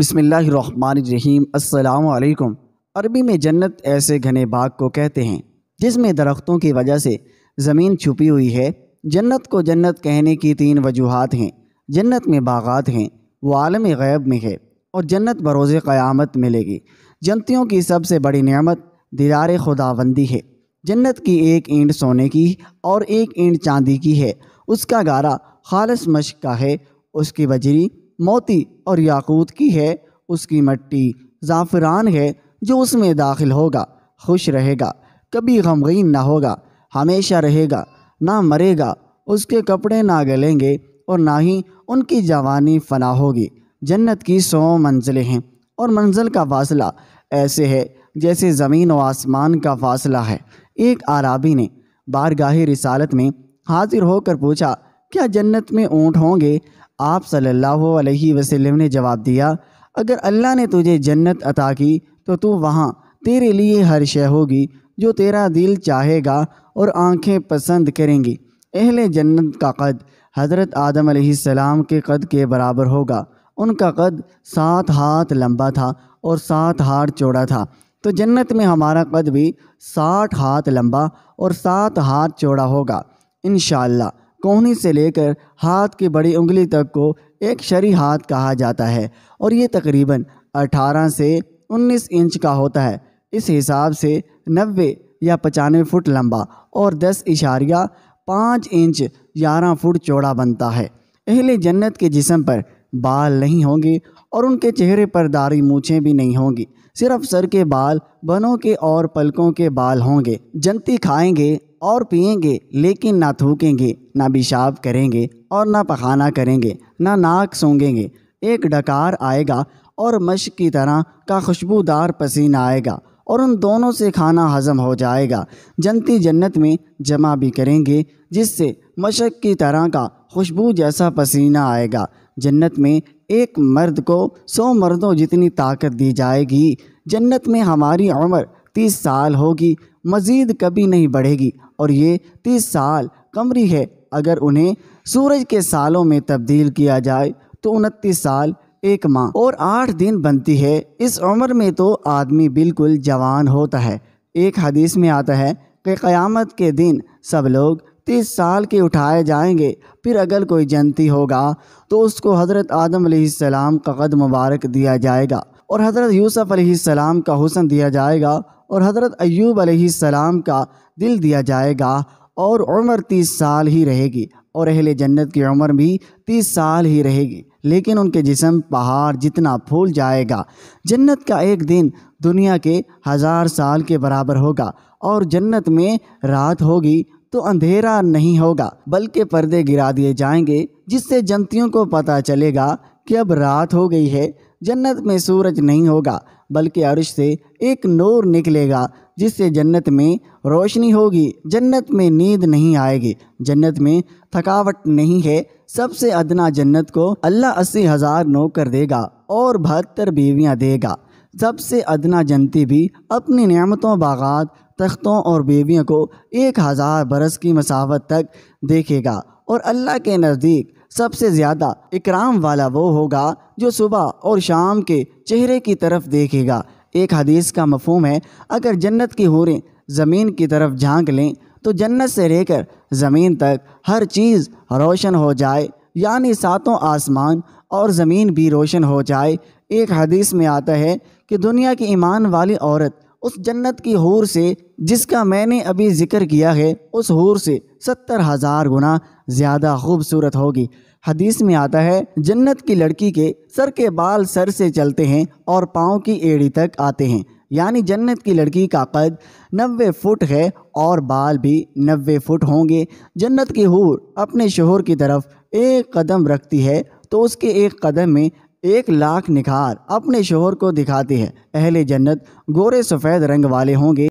बसमिलकुम अरबी में जन्नत ऐसे घने बाग को कहते हैं जिसमें दरख्तों की वजह से ज़मीन छुपी हुई है जन्नत को जन्नत कहने की तीन वजूहत हैं जन्नत में बागात हैं वो आलम गैब में है और जन्नत बरोज़ क़यामत मिलेगी जन्तियों की सबसे बड़ी नेमत दीदार खुदाबंदी है जन्नत की एक ईंट सोने की और एक ईंट चांदी की है उसका गारा खालस मश का है उसकी बजरी मोती और याकूत की है उसकी मट्टी ज़ाफ़रान है जो उसमें दाखिल होगा खुश रहेगा कभी गमगीन ना होगा हमेशा रहेगा ना मरेगा उसके कपड़े ना गलेंगे और ना ही उनकी जवानी फना होगी जन्नत की सौ मंजिलें हैं और मंजिल का फासला ऐसे है जैसे ज़मीन और आसमान का फासला है एक आराबी ने बारगाही रिसालत में हाजिर होकर पूछा क्या जन्नत में ऊँट होंगे आप सल्लल्लाहु अलैहि वसल्लम ने जवाब दिया अगर अल्लाह ने तुझे जन्नत अता की तो तू वहाँ तेरे लिए हर शह होगी जो तेरा दिल चाहेगा और आंखें पसंद करेंगी अहले जन्नत का कद हज़रत आदम सलाम के कद के बराबर होगा उनका कद सात हाथ लंबा था और सात हाथ चौड़ा था तो जन्नत में हमारा कद भी साठ हाथ लंबा और सात हाथ चौड़ा होगा इन कोहनी से लेकर हाथ की बड़ी उंगली तक को एक शरी हाथ कहा जाता है और ये तकरीबन 18 से 19 इंच का होता है इस हिसाब से 90 या पचानवे फुट लंबा और दस इशारिया पाँच इंच ग्यारह फुट चौड़ा बनता है अहले जन्नत के जिसम पर बाल नहीं होंगे और उनके चेहरे पर दारी मूछें भी नहीं होंगी सिर्फ सर के बाल बनों के और पलकों के बाल होंगे जंती खाएंगे और पिएंगे लेकिन ना थूकेंगे ना पेशाब करेंगे और ना पखाना करेंगे ना नाक सूंघेंगे एक डकार आएगा और मश की तरह का खुशबूदार पसीना आएगा और उन दोनों से खाना हजम हो जाएगा जनती जन्नत में जमा भी करेंगे जिससे मशक की तरह का खुशबू जैसा पसीना आएगा जन्नत में एक मर्द को सौ मर्दों जितनी ताकत दी जाएगी जन्नत में हमारी उम्र तीस साल होगी मज़ीद कभी नहीं बढ़ेगी और ये तीस साल कमरी है अगर उन्हें सूरज के सालों में तब्दील किया जाए तो उनतीस साल एक माह और आठ दिन बनती है इस उम्र में तो आदमी बिल्कुल जवान होता है एक हदीस में आता है कि क़यामत के दिन सब लोग तीस साल के उठाए जाएंगे फिर अगर कोई जनती होगा तो उसको हज़रत आदम सलाम का कद मुबारक दिया जाएगा और हज़रत यूसुफ़ सलाम का हुसन दिया जाएगा और हज़रत अयूब सलाम का दिल दिया जाएगा और उम्र तीस साल ही रहेगी और अहल जन्नत की उम्र भी तीस साल ही रहेगी लेकिन उनके जिसम पहाड़ जितना फूल जाएगा जन्नत का एक दिन दुनिया के हज़ार साल के बराबर होगा और जन्नत में रात होगी तो अंधेरा नहीं होगा बल्कि पर्दे गिरा दिए जाएंगे जिससे जंतियों को पता चलेगा कि अब रात हो गई है जन्नत में सूरज नहीं होगा बल्कि अरश से एक नूर निकलेगा जिससे जन्नत में रोशनी होगी जन्नत में नींद नहीं आएगी जन्नत में थकावट नहीं है सबसे अदना जन्नत को अल्लाह अस्सी हज़ार नौकर देगा और बहत्तर बीवियाँ देगा सबसे अदना जनती भी अपनी नियामतों बागात तख्तों और बीवियों को एक हज़ार बरस की मसावत तक देखेगा और अल्लाह के नज़दीक सबसे ज़्यादा इकराम वाला वो होगा जो सुबह और शाम के चेहरे की तरफ देखेगा एक हदीस का मफहम है अगर जन्नत की हूरें ज़मीन की तरफ झांक लें तो जन्नत से लेकर ज़मीन तक हर चीज़ रोशन हो जाए यानी सातों आसमान और ज़मीन भी रोशन हो जाए एक हदीस में आता है कि दुनिया की ईमान वाली औरत उस जन्नत की हूर से जिसका मैंने अभी जिक्र किया है उस हूर से सत्तर हज़ार गुना ज़्यादा खूबसूरत होगी हदीस में आता है जन्नत की लड़की के सर के बाल सर से चलते हैं और पाँव की एड़ी तक आते हैं यानी जन्नत की लड़की का कद नबे फुट है और बाल भी नबे फुट होंगे जन्नत की हूर अपने शोहर की तरफ एक कदम रखती है तो उसके एक कदम में एक लाख निखार अपने शोहर को दिखाती है अहले जन्नत गोरे सफ़ेद रंग वाले होंगे